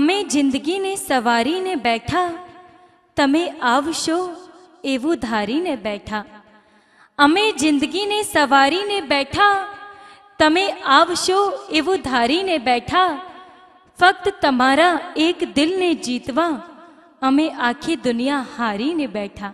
અમે જિંદગીને સવારીને બેઠા તમે આવશો એવું ધારીને બેઠા અમે જિંદગીને સવારીને બેઠા તમે આવશો એવું ધારીને બેઠા ફક્ત તમારા એક દિલને જીતવા અમે આખી દુનિયા હારીને બેઠા